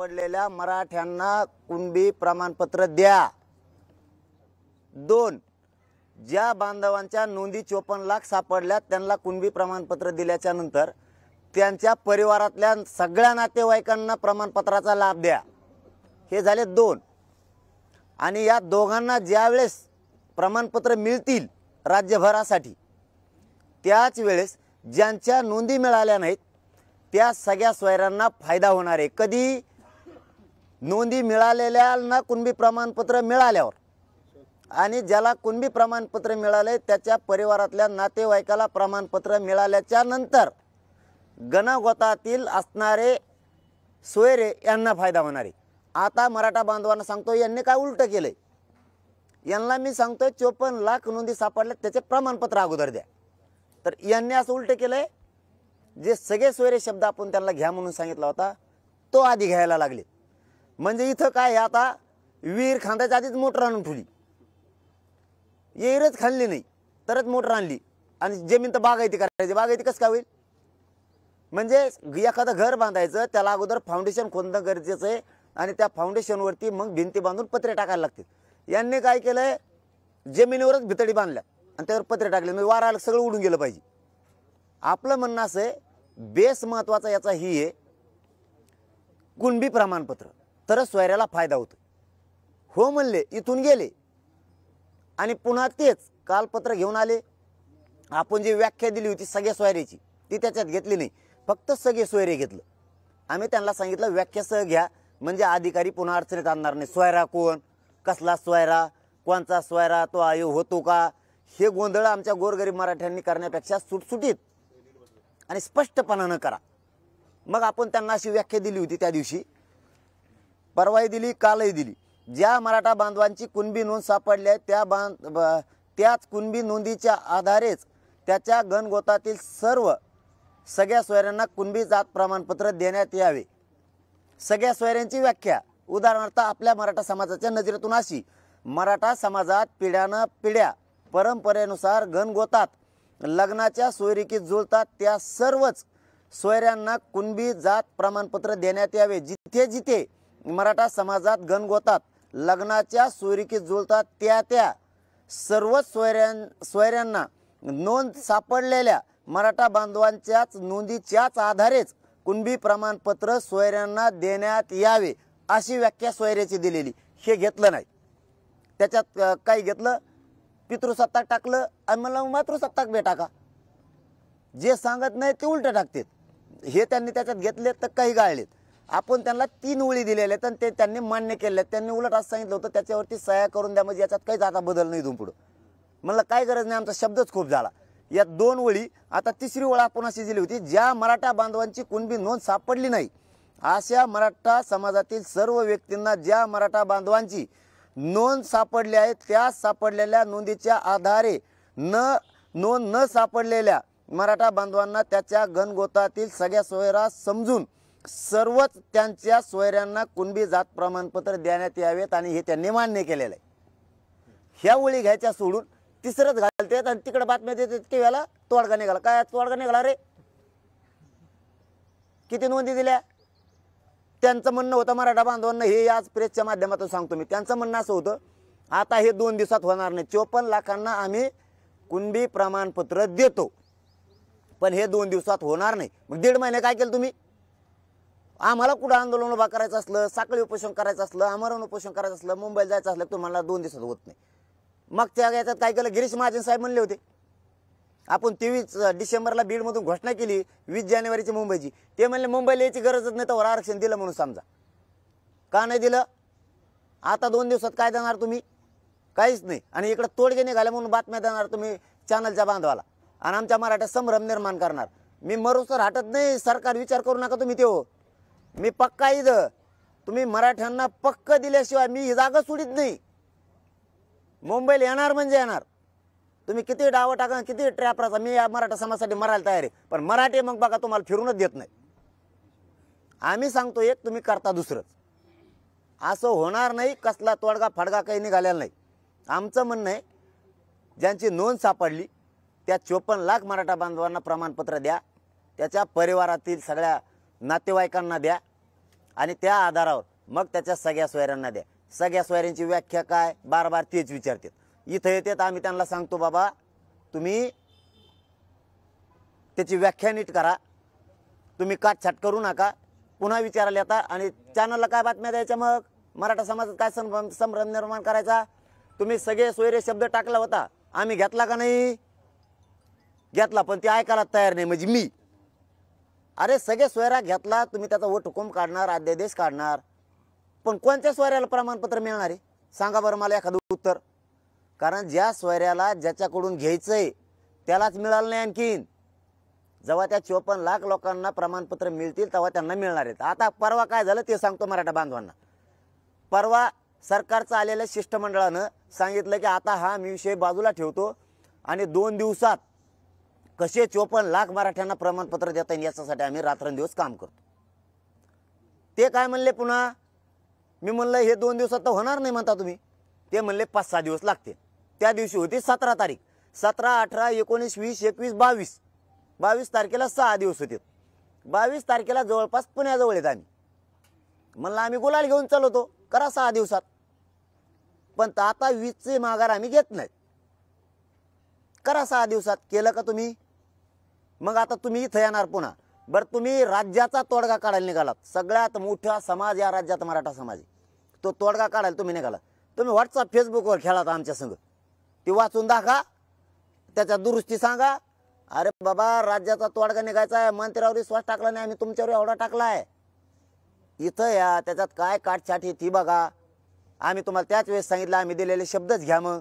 सापडलेल्या मराठ्यांना कुणबी प्रमाणपत्र द्या दोन ज्या बांधवांच्या नोंदी चोपन्न लाख सापडल्या त्यांना कुणबी प्रमाणपत्र दिल्याच्या नंतर त्यांच्या परिवारातल्या सगळ्या नातेवाईकांना प्रमाणपत्राचा लाभ द्या हे झाले दोन आणि या दोघांना ज्यावेळेस प्रमाणपत्र मिळतील राज्यभरासाठी त्याच वेळेस ज्यांच्या नोंदी मिळाल्या नाहीत त्या सगळ्या सोयऱ्यांना फायदा होणार आहे कधी नोंदी ना कुणबी प्रमाणपत्र मिळाल्यावर आणि ज्याला कुणबी प्रमाणपत्र मिळाले त्याच्या परिवारातल्या नातेवाईकाला प्रमाणपत्र मिळाल्याच्या नंतर गणगोतातील असणारे सोयरे यांना फायदा होणारे आता मराठा बांधवांना सांगतो यांनी काय उलटं केलं यांना मी सांगतो चोपन्न लाख नोंदी सापडल्या त्याचे प्रमाणपत्र अगोदर द्या तर यांनी असं उलटं केलं जे सगळे सोयरे शब्द आपण त्यांना घ्या म्हणून सांगितला होता तो आधी घ्यायला लागले म्हणजे इथं काय आता विहीर खांदायच्या आधीच मोटर आणून ठेवली येईरच खाल्ली नाही तरच मोटर आणली आणि जमीन तर बागायती करायची बागायती कसं काय होईल म्हणजे एखादं घर बांधायचं त्याला अगोदर फाउंडेशन खोदणं गरजेचं आहे आणि त्या फाउंडेशनवरती मग भिंती बांधून पत्रे टाकायला लागतील यांनी काय केलंय जमिनीवरच भितडी बांधल्या आणि त्यावर पत्रे टाकले म्हणजे आलं सगळं उडून गेलं पाहिजे आपलं म्हणणं असं आहे बेस महत्त्वाचा याचा ही आहे कुणबी प्रमाणपत्र तरच सोयऱ्याला फायदा होतो हो म्हणले इथून गेले आणि पुन्हा तेच कालपत्र घेऊन आले आपण जी व्याख्या दिली होती सगळ्या सोयऱ्याची ती त्याच्यात घेतली नाही फक्त सगळे सोयरे घेतलं आम्ही त्यांना सांगितलं व्याख्यासह घ्या म्हणजे अधिकारी पुन्हा अडचणीत आणणार नाही सोयरा कोण कसला सोयरा कोणचा सोयरा तो आयो होतो का हे गोंधळ आमच्या गोरगरीब मराठ्यांनी करण्यापेक्षा सुटसुटीत आणि स्पष्टपणानं करा मग आपण त्यांना अशी व्याख्या दिली होती त्या दिवशी परवाही दिली कालही दिली ज्या मराठा बांधवांची कुणबी नोंद सापडली आहे त्या बांध त्याच कुणबी नोंदीच्या आधारेच त्याच्या गणगोतातील सर्व सगळ्या सोयऱ्यांना कुणबी जात प्रमाणपत्र देण्यात यावे सगळ्या सोयऱ्यांची व्याख्या उदाहरणार्थ आपल्या मराठा समाजाच्या नजरेतून अशी मराठा समाजात पिढ्यानं पिढ्या परंपरेनुसार गणगोतात लग्नाच्या सोयरेकी जुळतात त्या सर्वच सोयऱ्यांना कुणबी जात प्रमाणपत्र देण्यात यावे जिथे जिथे मराठा समाजात गणगोतात लग्नाच्या सोयरिकीत जुळतात त्या त्या सर्व सोयऱ्यां सोयऱ्यांना नोंद सापडलेल्या मराठा बांधवांच्याच नोंदीच्याच आधारेच कुणबी प्रमाणपत्र सोयऱ्यांना देण्यात यावे अशी व्याख्या सोयऱ्याची दिलेली हे घेतलं नाही त्याच्यात काही घेतलं पितृसत्ताक टाकलं आणि मला मातृसत्ताक बे टाका जे सांगत नाही ते उलटं टाकतात हे त्यांनी त्याच्यात घेतले तर काही गाळलेत आपण त्यांना तीन ओळी दिलेल्या आहेत ते त्यांनी मान्य केले त्यांनी उलट असं सांगितलं होतं त्याच्यावरती सह्या करून द्या म्हणजे याच्यात काहीच आता बदल नाही पुढं म्हणलं काय गरज नाही आमचा शब्दच खूप झाला या दोन ओळी आता तिसरी ओळ आपण अशी दिली होती ज्या मराठा बांधवांची कुणबी नोंद सापडली नाही अशा मराठा समाजातील सर्व व्यक्तींना ज्या मराठा बांधवांची नोंद सापडली आहे त्या सापडलेल्या नोंदीच्या आधारे न नोंद न सापडलेल्या मराठा बांधवांना त्याच्या गणगोतातील सगळ्या सोयरा समजून सर्वच त्यांच्या सोयऱ्यांना कुणबी जात प्रमाणपत्र देण्यात यावेत आणि हे त्यांनी मान्य केलेलं आहे ह्या ओळी घ्यायच्या सोडून तिसरंच घालतात आणि तिकडे बातम्या देतात की वेळा तोडगा निघाला काय तोडगा निघाला रे किती नोंदी दिल्या त्यांचं म्हणणं होतं मराठा बांधवांना हे आज प्रेसच्या माध्यमातून सांगतो मी त्यांचं म्हणणं असं होतं आता हे दोन दिवसात होणार नाही चोपन्न लाखांना आम्ही कुणबी प्रमाणपत्र देतो पण हे दोन दिवसात होणार नाही मग दीड महिने काय केलं तुम्ही आम्हाला कुठं आंदोलन उभा करायचं असलं साखळी उपोषण करायचं असलं आमरण उपोषण करायचं असलं मुंबईला जायचं असलं तुम्हाला दोन दिवसात होत नाही मग त्या याच्यात काय केलं गिरीश महाजन साहेब म्हणले होते आपण तेवीस डिसेंबरला बीडमधून घोषणा केली वीस जानेवारीची मुंबईची ते म्हणले मुंबईला याची गरजच नाही तर आरक्षण दिलं म्हणून समजा का नाही दिलं आता दोन दिवसात काय देणार तुम्ही काहीच नाही आणि इकडं तोडगे निघाले म्हणून बातम्या देणार तुम्ही चॅनलच्या बांधवाला आणि आमच्या मराठ्यात संभ्रम निर्माण करणार मी मरुसर हटत नाही सरकार विचार करू नका तुम्ही ते हो मी पक्का इथं तुम्ही मराठ्यांना पक्क दिल्याशिवाय मी ही जागा सोडित नाही मुंबईला येणार म्हणजे येणार तुम्ही किती डावं टाका किती ट्रॅप मी या मराठा समाजासाठी मरायला तयार आहे पण मराठी मग बघा तुम्हाला फिरूनच देत नाही आम्ही सांगतो एक तुम्ही करता दुसरंच असं होणार नाही कसला तोडगा फडगा काही निघालेला नाही आमचं म्हणणं आहे ज्यांची नोंद सापडली त्या चोपन्न लाख मराठा बांधवांना प्रमाणपत्र द्या त्याच्या परिवारातील सगळ्या नातेवाईकांना द्या आणि त्या आधारावर मग त्याच्या सगळ्या सोयऱ्यांना द्या सगळ्या सोयऱ्यांची व्याख्या काय बार बार तेच विचारतात इथं तर आम्ही त्यांना सांगतो बाबा तुम्ही त्याची व्याख्या नीट करा तुम्ही काटछाट करू नका पुन्हा विचारायला येता आणि चॅनलला काय बातम्या द्यायच्या मग मराठा समाजात काय संभ्रम संभ्रम निर्माण करायचा तुम्ही सगळे सोयरे शब्द टाकला होता आम्ही घेतला का नाही घेतला पण ते ऐकायला तयार नाही म्हणजे मी अरे सगळे सोयरा घेतला तुम्ही त्याचा वट हुकूम काढणार अध्यादेश काढणार पण कोणत्या सोयऱ्याला प्रमाणपत्र मिळणार आहे सांगा बरं मला एखादं उत्तर कारण ज्या सोयऱ्याला ज्याच्याकडून घ्यायचं आहे त्यालाच मिळालं नाही आणखीन जेव्हा त्या चोपन्न लाख लोकांना प्रमाणपत्र मिळतील तेव्हा त्यांना मिळणार आहेत आता परवा काय झालं ते सांगतो मराठा बांधवांना परवा सरकारचं आलेल्या शिष्टमंडळानं सांगितलं की आता हा मी विषय बाजूला ठेवतो आणि दोन दिवसात कसे चोपन्न लाख मराठ्यांना प्रमाणपत्र देता येईल याच्यासाठी आम्ही रात्रंदिवस काम करतो ते काय म्हणले पुन्हा मी म्हणलं हे दोन दिवसात तर होणार नाही म्हणता तुम्ही ते म्हणले पाच सहा दिवस लागते त्या दिवशी होती सतरा तारीख सतरा अठरा एकोणीस वीस एकवीस बावीस बावीस तारखेला सहा दिवस होते बावीस तारखेला जवळपास पुण्याजवळ येत आम्ही म्हणलं आम्ही गुलाल घेऊन चालवतो करा सहा दिवसात पण आता वीजचे माघार आम्ही घेत नाही करा सहा दिवसात केलं का तुम्ही मग आता तुम्ही इथं येणार पुन्हा बरं तुम्ही राज्याचा तोडगा काढायला निघालात सगळ्यात मोठा समाज या राज्यात मराठा समाज तो तोडगा काढायला तुम्ही निघाला तुम्ही व्हॉट्सअप फेसबुकवर खेळात आमच्या संघ ती वाचून दाखा त्याच्या दुरुस्ती सांगा अरे बाबा राज्याचा तोडगा निघायचा आहे मंत्र्यावर विश्वास टाकला नाही आम्ही तुमच्यावर एवढा टाकला आहे इथं या त्याच्यात काय काटछाट आहे ती बघा आम्ही तुम्हाला त्याच वेळेस सांगितलं आम्ही दिलेले शब्दच घ्या मग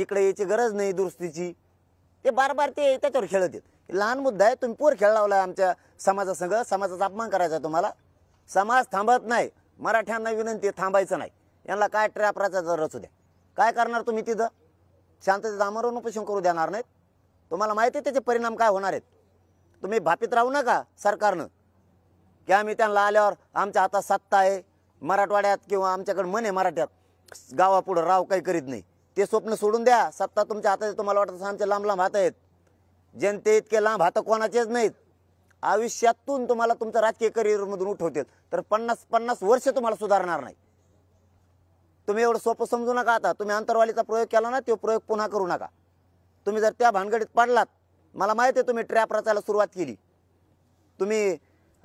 इकडे यायची गरज नाही दुरुस्तीची ते बार बार ते त्याच्यावर खेळत येत लहान मुद्दा आहे तुम्ही पूर खेळ लावला आमच्या समाजासंग समाजाचा अपमान करायचा तुम्हाला समाज थांबत नाही मराठ्यांना विनंती थांबायचं नाही यांना काय ट्रॅप जर रचू द्या काय करणार तुम्ही तिथं शांततेत आमरण उपोषण करू देणार नाहीत तुम्हाला माहिती आहे त्याचे परिणाम काय होणार आहेत तुम्ही भापीत राहू नका सरकारनं की आम्ही त्यांना आल्यावर आमच्या हातात सत्ता आहे मराठवाड्यात किंवा आमच्याकडे मन आहे मराठ्यात गावापुढं राव काही करीत नाही ते स्वप्न सोडून द्या सत्ता तुमच्या हातात तुम्हाला वाटतं आमच्या लांब लांब हात आहेत जनते इतके लांब हात कोणाचेच नाहीत आयुष्यातून तुम्हाला तुमचं राजकीय करिअरमधून उठवतील तर पन्नास पन्नास वर्ष तुम्हाला सुधारणार नाही तुम्ही एवढं सोपं समजू नका आता तुम्ही अंतरवालीचा प्रयोग केला ना तो प्रयोग पुन्हा करू नका तुम्ही जर त्या भानगडीत पाडलात मला माहिती आहे तुम्ही ट्रॅप रचायला सुरुवात केली तुम्ही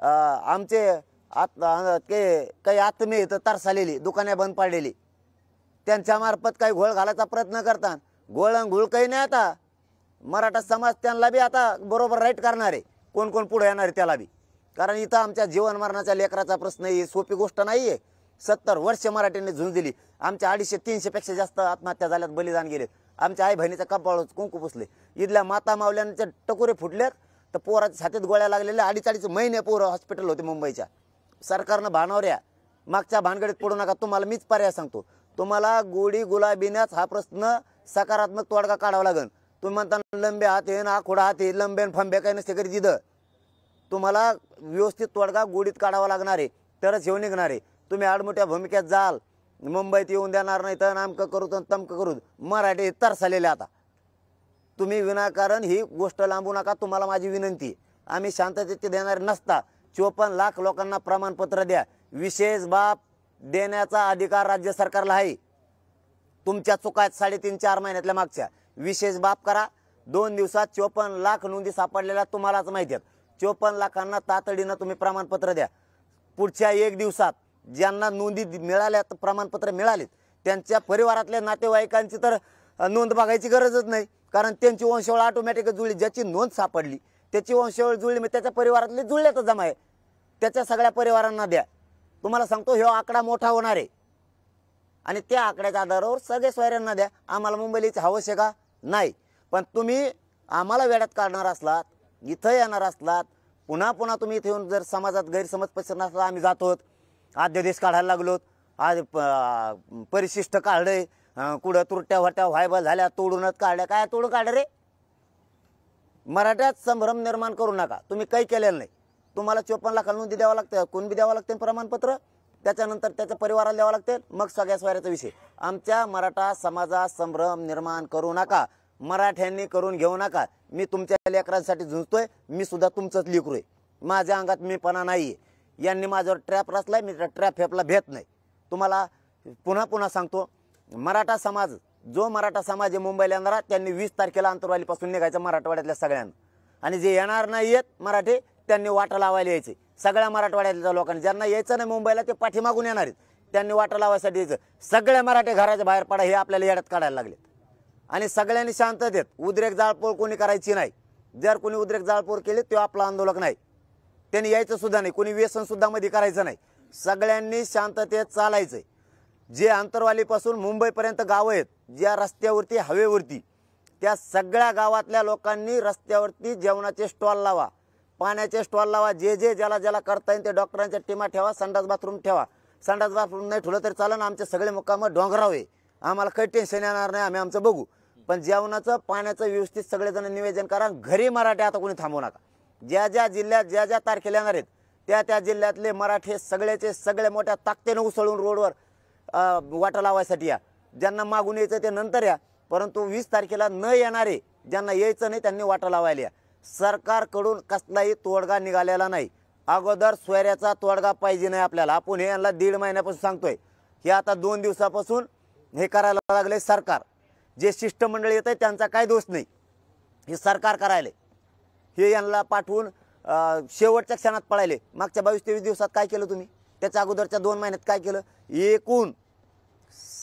आमचे आत के काही आत्मे तर तरसालेली दुकाने बंद पाडलेली त्यांच्यामार्फत काही घोळ घालायचा प्रयत्न करतात घोळ घोळ काही नाही आता मराठा समाज त्यांना बी आता बरोबर राईट करणार आहे कोण कोण पुढे येणार आहे त्याला बी कारण इथं आमच्या जीवन मरणाच्या लेकराचा प्रश्न आहे सोपी गोष्ट नाही आहे सत्तर वर्ष मराठ्यांनी झुंज दिली आमच्या अडीचशे तीनशेपेक्षा जास्त आत्महत्या झाल्यात बलिदान गेले आमच्या आई बहिणीचा कपाळ कुंकू पुसले इथल्या माता मावल्यांचे टकोरे फुटलेत तर पोराच्या छातीत गोळ्या लागलेल्या अडीच अडीच महिने पोरं हॉस्पिटल होते मुंबईच्या सरकारनं भानवऱ्या मागच्या भानगडीत पडू नका तुम्हाला मीच पर्याय सांगतो तुम्हाला गोडी गुलाबीनाच हा प्रश्न सकारात्मक तोडगा काढावा लागेल तुम्ही म्हणता लंबे हात हे ना आखोडा हात लंबेन लंबे फंबे काही नसते करी तिथं तुम्हाला व्यवस्थित तोडगा गोडीत काढावा लागणार आहे तरच येऊन निघणार आहे तुम्ही आडमोठ्या भूमिकेत जाल मुंबईत येऊन देणार नाही तर नामकं करू तर तमकं करू मराठी तर आता तुम्ही विनाकारण ही गोष्ट लांबू नका तुम्हाला माझी विनंती आम्ही शांततेचे देणारे नसता चोपन्न लाख लोकांना प्रमाणपत्र द्या विशेष बाब देण्याचा अधिकार राज्य सरकारला आहे तुमच्या चुका आहेत साडेतीन चार महिन्यातल्या मागच्या विशेष बाब करा दोन दिवसात चोपन्न लाख नोंदी सापडलेल्या तुम्हालाच माहिती आहेत चोपन्न लाखांना तातडीनं तुम्ही प्रमाणपत्र द्या पुढच्या एक दिवसात ज्यांना नोंदी मिळाल्या प्रमाणपत्र मिळालीत त्यांच्या परिवारातल्या नातेवाईकांची तर नोंद बघायची गरजच नाही कारण त्यांची वंशावळ ऑटोमॅटिक जुळली ज्याची नोंद सापडली त्याची वंशवळ जुळली मग त्याच्या परिवारातले जुळल्याचा जमा आहे त्याच्या सगळ्या परिवारांना द्या तुम्हाला सांगतो हा आकडा मोठा होणार आहे आणि त्या आकड्याच्या आधारावर सगळे सोयऱ्यांना द्या आम्हाला मुंबईला हवं आहे का नाही पण तुम्ही आम्हाला वेळात काढणार असलात इथं येणार असलात पुन्हा पुन्हा तुम्ही इथे येऊन जर समाजात गैरसमज पसरणार असला आम्ही जातो आहोत काढायला लागलोत आज परिशिष्ट काढले कुठं तुरट्या वरट्या व्हायबल झाल्या तोडूनच काढल्या काय तोडून काढ रे मराठ्यात संभ्रम निर्माण करू नका तुम्ही काही केलेलं नाही तुम्हाला चोपन्न लाखाला द्यावं लागतं कोण बी द्यावं लागतं प्रमाणपत्र त्याच्यानंतर त्याच्या परिवाराला द्यावं लागते मग सगळ्या सोयऱ्याचा विषय आमच्या मराठा समाजात संभ्रम निर्माण करू नका मराठ्यांनी करून घेऊ नका मी तुमच्या लेकरांसाठी झुंजतोय मी सुद्धा तुमचंच लेकरू माझ्या अंगात मी पणा नाही यांनी माझ्यावर ट्रॅप रचलाय मी ट्रॅप फेपला भेट नाही तुम्हाला पुन्हा पुन्हा सांगतो मराठा समाज जो मराठा समाज आहे मुंबईला येणारा त्यांनी वीस तारखेला अंतरवालीपासून निघायचं मराठवाड्यातल्या सगळ्यांना आणि जे येणार नाही आहेत मराठी त्यांनी वाटा लावायला यायचे सगळ्या मराठवाड्यातल्या लोकांनी ज्यांना यायचं नाही मुंबईला ते पाठीमागून येणार आहेत त्यांनी वाटा लावायसाठी यायचं सगळ्या मराठी घराच्या बाहेर पडा हे आपल्याला येड्यात काढायला लागलेत आणि सगळ्यांनी शांततेत उद्रेक जाळपोळ कोणी करायची नाही जर कोणी उद्रेक जाळपोळ केली तो आपलं आंदोलक नाही त्यांनी यायचं सुद्धा नाही कोणी व्यसनसुद्धा मध्ये करायचं नाही सगळ्यांनी शांततेत चालायचं जे अंतरवालीपासून मुंबईपर्यंत गावं आहेत ज्या रस्त्यावरती हवेवरती त्या सगळ्या गावातल्या लोकांनी रस्त्यावरती जेवणाचे स्टॉल लावा पाण्याचे स्टॉल लावा जे जे ज्याला ज्याला करता येईल ते डॉक्टरांच्या टीमा ठेवा संडास बाथरूम ठेवा संडास बाथरूम नाही ठेवलं तरी चालेल आमचे सगळे मुक्काम डोंगराव आहे आम्हाला काही टेन्शन येणार नाही आम्ही आमचं बघू पण जेवणाचं पाण्याचं व्यवस्थित सगळेजण निवेदन करा घरी मराठे आता कोणी थांबू नका ज्या ज्या जिल्ह्यात ज्या ज्या तारखेला येणार आहेत त्या त्या जिल्ह्यातले मराठे सगळ्याचे सगळ्या मोठ्या ताकदीनं उसळून रोडवर वाटा लावायसाठी या ज्यांना मागून यायचं ते नंतर या परंतु वीस तारखेला न येणारे ज्यांना यायचं नाही त्यांनी वाटा लावायला या सरकारकडून कसलाही तोडगा निघालेला नाही अगोदर स्वैऱ्याचा तोडगा पाहिजे नाही आपल्याला आपण हे यांना दीड महिन्यापासून सांगतोय हे आता दोन दिवसापासून हे करायला लागले सरकार जे शिष्टमंडळ येत आहे त्यांचा काय दोष नाही हे सरकार करायले हे यांना पाठवून शेवटच्या क्षणात पळायले मागच्या बावीस तेवीस दिवसात काय केलं तुम्ही त्याच्या अगोदरच्या दोन महिन्यात काय केलं एकूण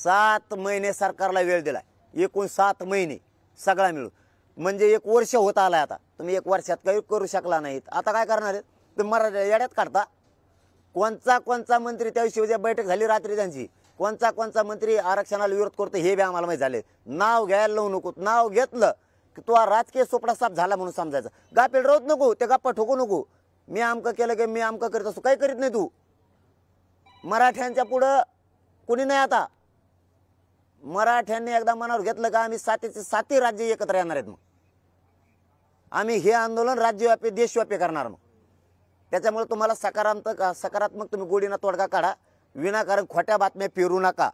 सात महिने सरकारला वेळ दिला एकूण सात महिने सगळा मिळून म्हणजे एक वर्ष होत आलाय आता तुम्ही एक वर्षात काही करू शकला नाहीत आता काय करणार आहेत तुम्ही मराठा येड्यात काढता कोणचा कोणचा मंत्री त्याविषयी ज्या बैठक झाली रात्री त्यांची कोणचा कोणचा मंत्री आरक्षणाला विरोध करतो हे बी आम्हाला माहीत झाले नाव घ्यायला लावू नको नाव घेतलं की तो राजकीय सोपडा साफ झाला म्हणून समजायचं गापेड रोज नको ते गप्पा ठोकू नको मी आमकं केलं की मी आमकं करीत असतो काही करीत नाही तू मराठ्यांच्या पुढं कुणी नाही आता मराठ्यांनी एकदा मनावर घेतलं का आम्ही सातीचे साती राज्य एकत्र येणार आहेत मग आम्ही हे आंदोलन राज्यव्यापी देशव्यापी करणार मग त्याच्यामुळे तुम्हाला सकारात्मक सकारात्मक तुम्ही गोडीना तोडगा काढा विनाकारण खोट्या बातम्या पेरू नका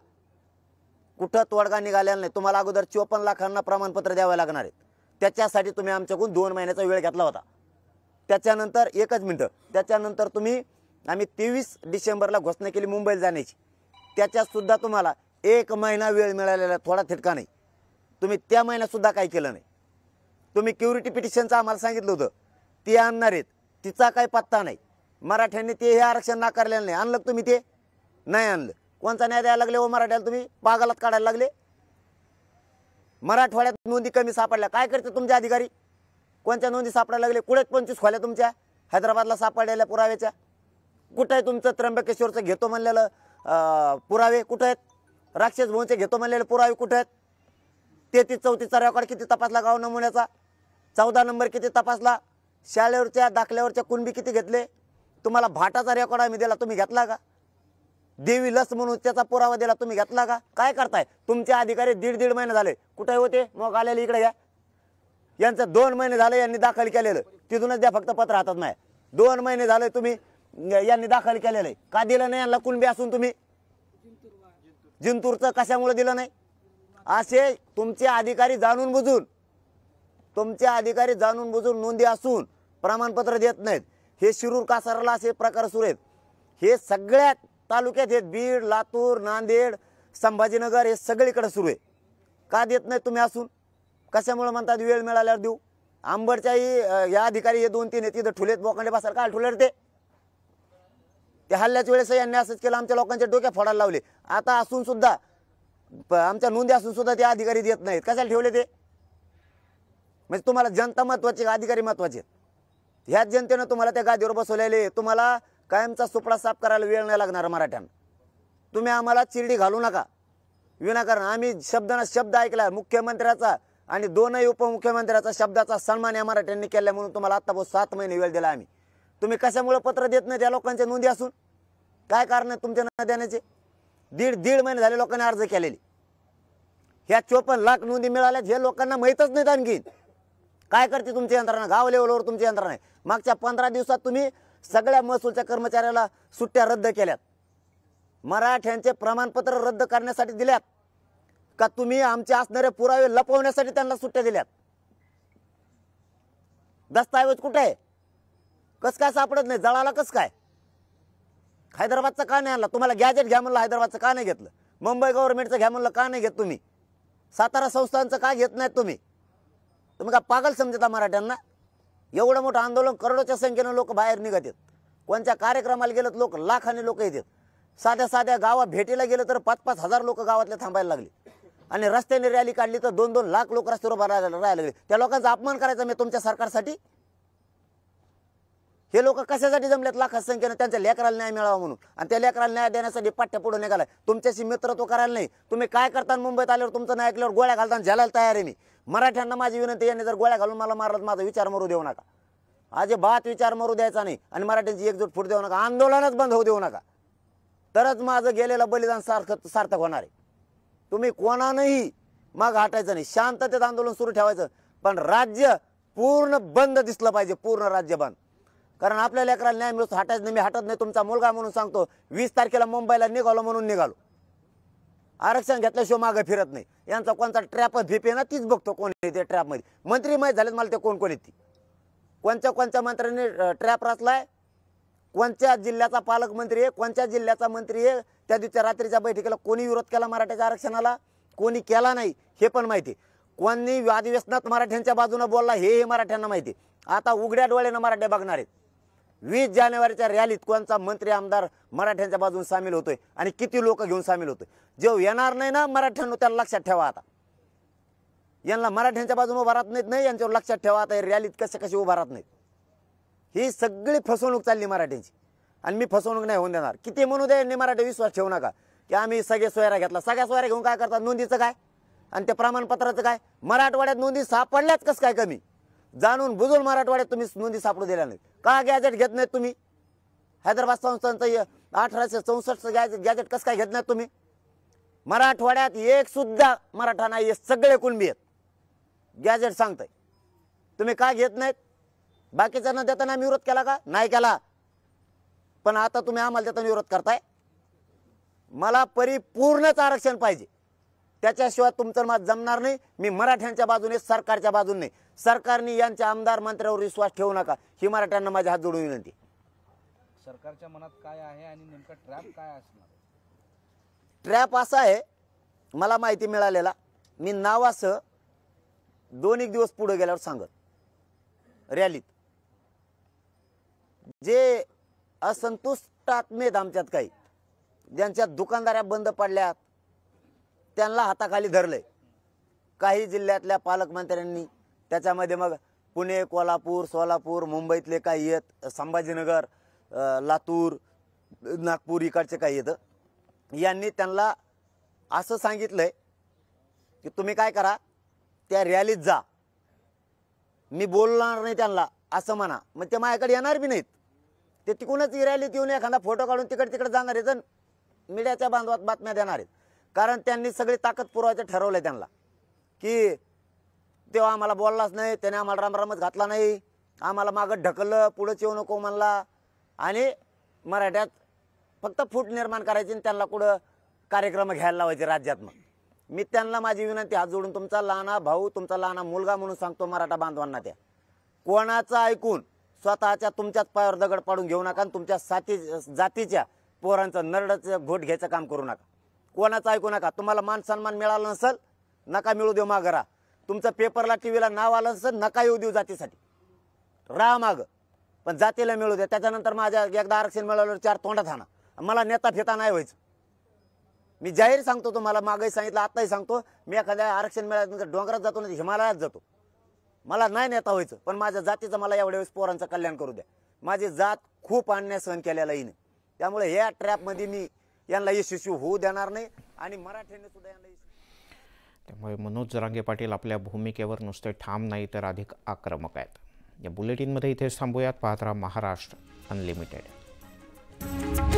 कुठं तोडगा निघालेला नाही तुम्हाला अगोदर चोपन्न लाखांना प्रमाणपत्र द्यावं लागणार आहेत त्याच्यासाठी तुम्ही आमच्याकडून दोन महिन्याचा वेळ घेतला होता त्याच्यानंतर एकच मिनटं त्याच्यानंतर तुम्ही आम्ही तेवीस डिसेंबरला घोषणा केली मुंबईला जाण्याची त्याच्यातसुद्धा तुम्हाला एक महिना वेळ मिळालेला थोडा थिटका नाही तुम्ही त्या महिन्यातसुद्धा काही केलं नाही तुम्ही क्युरिटी पिटिशनचं आम्हाला सांगितलं होतं ती आणणार आहेत तिचा काही पत्ता नाही मराठ्यांनी ते हे आरक्षण नाकारलेलं नाही आणलं तुम्ही ते नाही आणलं कोणता न्याय द्यायला लागले व हो मराठ्याला तुम्ही पागालात काढायला लागले मराठवाड्यात नोंदी कमी सापडल्या काय करते तुमचे अधिकारी कोणत्या नोंदी सापडायला लागले कुठेच पंचवीस खोल्या तुमच्या हैदराबादला सापडलेल्या पुराव्याच्या कुठं आहे तुमचं त्र्यंबकेश्वरचं घेतो म्हणलेलं पुरावे कुठं आहेत राक्षस भोवचे घेतो म्हणलेले पुरावे कुठे आहेत तेहतीस चौतीसचा रेकॉर्ड किती तपासला गाव नमुन्याचा चौदा नंबर किती तपासला शाळेवरच्या दाखल्यावरच्या कुणबी किती घेतले तुम्हाला भाटाचा रेकॉर्ड आम्ही दिला तुम्ही घेतला का देवी लस म्हणून त्याचा पुरावा दिला तुम्ही घेतला का काय करताय तुमचे अधिकारी दीड दीड महिने झाले कुठे होते मग आलेले इकडे घ्या यांचं दोन महिने झाले यांनी दाखल केलेलं तिथूनच द्या फक्त पत्र हातात नाही दोन महिने झाले तुम्ही यांनी दाखल केलेलं आहे का दिलं नाही यांना कुणबी असून तुम्ही जिंतूरचं कशामुळे दिलं नाही असे तुमचे अधिकारी जाणून बुजून तुमचे अधिकारी जाणून बुजून नोंदी असून प्रमाणपत्र देत नाहीत हे शिरूर कासाराला असे प्रकार सुरू आहेत हे सगळ्या तालुक्यात आहेत बीड लातूर नांदेड संभाजीनगर हे सगळीकडे सुरू आहे का देत नाहीत तुम्ही असून कशामुळे म्हणतात वेळ मिळाल्यावर देऊ आंबडच्याही या अधिकारी हे दोन तीन आहेत तिथं ठुलेत बोकांडे बसायला काय ठुलेर ते त्या हल्ल्याच वेळेस यांनी असंच केलं आमच्या लोकांच्या डोक्या फोडायला लावले आता असून सुद्धा आमच्या नोंदी असून सुद्धा ते अधिकारी देत नाहीत कशाला ठेवले ते म्हणजे तुम्हाला जनता महत्वाची अधिकारी महत्वाचे ह्याच जनतेनं तुम्हाला त्या गादीवर बसवलेले तुम्हाला कायमचा सुपडा साफ करायला वेळ नाही लागणार मराठ्यांना तुम्ही आम्हाला चिरडी घालू नका विनाकारण आम्ही शब्दांना शब्द ऐकला मुख्यमंत्र्याचा आणि दोनही उपमुख्यमंत्र्याचा शब्दाचा सन्मान या मराठ्यांनी केला म्हणून तुम्हाला आत्ता सात महिने वेळ दिला आम्ही तुम्ही कशामुळे पत्र देत नाही त्या लोकांच्या नोंदी असून काय कारण आहे तुमच्या न देण्याचे दीड दीड महिने झाले लोकांनी अर्ज केलेले ह्या चोपन्न लाख नोंदी मिळाल्यात हे लोकांना माहीतच नाहीत आणखीन काय करते तुमची यंत्रणा गाव लेवलवर तुमची यंत्रणा आहे मागच्या पंधरा दिवसात तुम्ही सगळ्या महसूलच्या कर्मचाऱ्याला सुट्ट्या रद्द केल्यात मराठ्यांचे प्रमाणपत्र रद्द करण्यासाठी दिल्यात का तुम्ही आमचे असणारे पुरावे लपवण्यासाठी त्यांना सुट्ट्या दिल्यात दस्तावेज कुठे आहे कसं काय सापडत नाही जळाला कसं काय हैदराबादचं का नाही आणलं तुम्हाला गॅजेट घ्या म्हणलं हैदराबादचं का नाही घेतलं मुंबई गव्हर्नमेंटचं घ्या म्हणलं का नाही घेत तुम्ही सातारा संस्थांचं का घेत नाहीत तुम्ही तुम्ही का पागल समजता मराठ्यांना एवढं मोठं आंदोलन करोडोच्या संख्येनं लोक बाहेर निघत आहेत कोणत्या कार्यक्रमाला गेलं लोक लाखाने लोक येतात साध्या साध्या गावा भेटीला गेलं तर पाच पाच हजार लोक गावातले थांबायला लागले आणि रस्त्याने रॅली काढली तर दोन दोन लाख लोक रस्त्यावर राहायला लागले त्या लोकांचा अपमान करायचा मी तुमच्या सरकारसाठी हे लोक कशासाठी जमलेत लाखात संख्येनं त्यांच्या लेकराला न्याय मिळावा म्हणून आणि त्या लेकराला न्याय देण्यासाठी पाठ्या पुढे निघालाय तुमच्याशी मित्रत्व करायला नाही तुम्ही काय करता मुंबईत आल्यावर तुमचं नाही ऐकल्यावर गोळ्या घालताना झालायला तयार आहे मी मराठ्यांना माझी विनंती यांनी जर गोळ्या घालून मला मारत माझा विचार मरू देऊ नका आज बात विचार मरू द्यायचा नाही आणि मराठ्यांची एकजूट फुट देऊ नका आंदोलनच बंद होऊ देऊ नका तरच माझं गेलेलं बलिदान सार्थक सार्थक होणार आहे तुम्ही कोणानंही मग हटायचं नाही शांततेत आंदोलन सुरू ठेवायचं पण राज्य पूर्ण बंद दिसलं पाहिजे पूर्ण राज्य बंद कारण आपल्या लेकराला न्याय मिळतो हटायचं नाही मी हटत नाही तुमचा मुलगा म्हणून सांगतो वीस तारखेला मुंबईला निघालो म्हणून निघालो आरक्षण घेतल्याशिवाय मागं फिरत नाही यांचा कोणता ट्रॅप भीपी ना तीच बघतो कोण येते ट्रॅपमध्ये मंत्री माहीत झालेत मला ते कोण कोण येते कोणत्या कोणत्या मंत्र्यांनी ट्रॅप रचलाय कोणत्या जिल्ह्याचा पालकमंत्री आहे कोणत्या जिल्ह्याचा मंत्री आहे त्या दिवच्या रात्रीच्या बैठकीला कोणी विरोध केला मराठ्याच्या आरक्षणाला कोणी केला नाही हे पण माहिती कोणी अधिवेशनात मराठ्यांच्या बाजूने बोलला हे हे मराठ्यांना माहिती आता उघड्या डोळ्यानं मराठे बघणार आहेत वीस जानेवारीच्या रॅलीत कोणता मंत्री आमदार मराठ्यांच्या बाजून सामील होतोय आणि किती लोक घेऊन सामील होतोय जो येणार नाही ना मराठ्यांनो त्याला लक्षात ठेवा आता यांना मराठ्यांच्या बाजून उभा राहत नाहीत नाही यांच्यावर लक्षात ठेवा आता रॅलीत कसे कसे उभा राहत नाहीत ही सगळी फसवणूक चालली मराठ्यांची आणि मी फसवणूक नाही होऊन देणार किती म्हणू दे यांनी मराठी विश्वास ठेवू नका की आम्ही सगळे सोयऱ्या घेतला सगळ्या सोयऱ्या घेऊन काय करतात नोंदीचं काय आणि त्या प्रमाणपत्राचं काय मराठवाड्यात नोंदी सापडल्याच कसं काय कमी जाणून बुजून मराठवाड्यात तुम्ही नोंदी सापडू दिल्या नाही का गॅजेट घेत नाहीत तुम्ही हैदराबाद संस्थांचं अठराशे चौसष्टचं गॅजेट गॅजेट कसं काय घेत नाहीत तुम्ही मराठवाड्यात एक सुद्धा मराठा नाही सगळे कुणबी आहेत गॅजेट सांगतंय तुम्ही का घेत नाहीत बाकीच्यांना देताना आम्ही विरोध केला का नाही केला पण आता तुम्ही आम्हाला देताना विरोध करताय मला परिपूर्णच आरक्षण पाहिजे त्याच्याशिवाय तुमचं मत जमणार नाही मी मराठ्यांच्या बाजूने सरकारच्या बाजूने सरकारने यांच्या आमदार मंत्र्यावर विश्वास ठेवू नका ही मराठ्यांना माझ्या हात जोडून विनंती सरकारच्या मनात काय आहे आणि नेमका ट्रॅप काय असणार ट्रॅप असा आहे मला माहिती मिळालेला मी नावासह दोन एक दिवस पुढे गेल्यावर सांगत रॅलीत जे असंतुष्टात्मेत आमच्यात काही ज्यांच्या दुकानदाऱ्या बंद पडल्यात त्यांना हाताखाली धरलंय काही जिल्ह्यातल्या पालकमंत्र्यांनी त्याच्यामध्ये मग पुणे कोल्हापूर सोलापूर मुंबईतले काही येत संभाजीनगर लातूर नागपूर इकडचे काही येतं यांनी त्यांना असं सांगितलं आहे की तुम्ही काय करा त्या रॅलीत जा मी बोलणार नाही त्यांना असं म्हणा मग ते माझ्याकडे येणार बी नाहीत ते तिकूनच रॅलीत येऊन एखादा फोटो काढून तिकड तिकडे जाणार आहेत मीडियाच्या बांधवात बातम्या देणार आहेत कारण त्यांनी सगळी ताकद पुरवायचं ठरवलं आहे त्यांना की तेव्हा आम्हाला बोललाच नाही त्याने आम्हाला रामरामच घातला नाही आम्हाला मागं ढकललं पुढंच येऊ नको म्हणला आणि मराठ्यात फक्त फूट निर्माण करायची आणि त्यांना कुठं कार्यक्रम घ्यायला लावायचे राज्यात मग मी त्यांना माझी विनंती हात जोडून तुमचा लहाना भाऊ तुमचा लहाना मुलगा म्हणून सांगतो मराठा बांधवांना त्या कोणाचं ऐकून स्वतःच्या तुमच्याच पायावर दगड पाडून घेऊ नका आणि तुमच्या साथी जातीच्या पोरांचं नरडचं भोट घ्यायचं काम करू नका कोणाचं ऐकू नका तुम्हाला मान सन्मान मिळाला नसेल नका मिळू देऊ मागरा तुमचं पेपरला टी व्हीला नाव आलं असं नका येऊ देऊ जातीसाठी राहा माग पण जातीला मिळू द्या त्याच्यानंतर माझ्या एकदा आरक्षण मिळाल्यावर चार तोंडात हाणा मला नेता फेता नाही व्हायचं मी जाहीर सांगतो तुम्हाला मागही सांगितलं आत्ताही सांगतो मी एखाद्या आरक्षण मिळाल्यानंतर डोंगरात जातो नाही हिमालयात जातो मला नाही नेता व्हायचं पण माझ्या जातीचं मला एवढ्या वेळेस पोरांचं कल्याण करू द्या माझी जात खूप अन्याय सहन केलेला नाही त्यामुळे ह्या ट्रॅपमध्ये मी यांना यशस्वी होऊ देणार नाही आणि मराठ्यांनी सुद्धा यांना त्यामुळे मनोज जरांगे पाटील आपल्या भूमिकेवर नुसते ठाम नाही तर अधिक आक्रमक आहेत या बुलेटिनमध्ये इथेच थांबूयात पाहत राहा महाराष्ट्र अनलिमिटेड